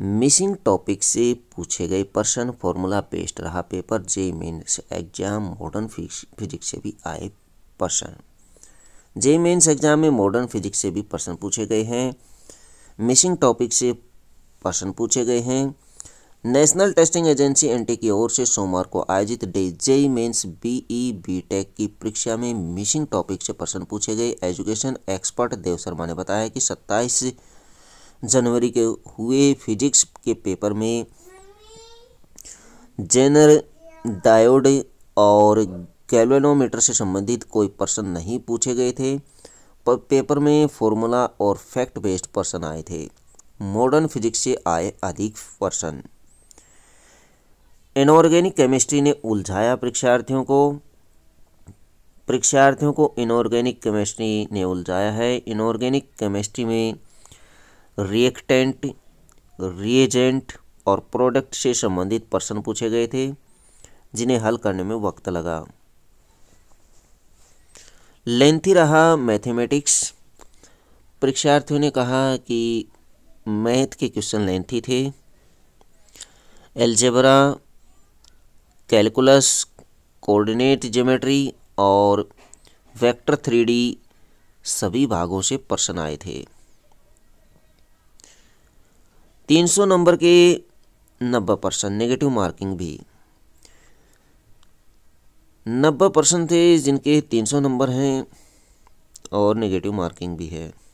missing topic से पूछे गए प्रश्न फॉर्मूला बेस्ड रहा paper J mains exam modern physics से भी आए प्रश्न जे मेन्स एग्जाम में मॉडर्न फिजिक्स से भी प्रश्न पूछे गए हैं मिसिंग टॉपिक से प्रश्न पूछे गए हैं नेशनल टेस्टिंग एजेंसी एनटी की ओर से सोमवार को आयोजित डे जेई ई बीई बीटेक की परीक्षा में मिसिंग टॉपिक से प्रश्न पूछे गए एजुकेशन एक्सपर्ट देव शर्मा ने बताया कि सत्ताईस जनवरी के हुए फिजिक्स के पेपर में जेनर डायोड और गैल्वेनोमीटर से संबंधित कोई प्रश्न नहीं पूछे गए थे पर पेपर में फॉर्मूला और फैक्ट बेस्ड प्रश्न आए थे मॉडर्न फिजिक्स से आए अधिक प्रश्न इनऑर्गेनिक केमिस्ट्री ने उलझाया परीक्षार्थियों को परीक्षार्थियों को इनऑर्गेनिक केमिस्ट्री ने उलझाया है इनऑर्गेनिक केमिस्ट्री में रिएक्टेंट रिएजेंट और प्रोडक्ट से संबंधित प्रश्न पूछे गए थे जिन्हें हल करने में वक्त लगा लेंथी रहा मैथमेटिक्स परीक्षार्थियों ने कहा कि मैथ के क्वेश्चन लेंथी थे एल्जेबरा कैलकुलस कोऑर्डिनेट ज्योमेट्री और वेक्टर थ्री सभी भागों से प्रश्न आए थे तीन सौ नंबर के नब्बे परसेंट नेगेटिव मार्किंग भी नब्बे परसेंट थे जिनके तीन सौ नंबर हैं और नेगेटिव मार्किंग भी है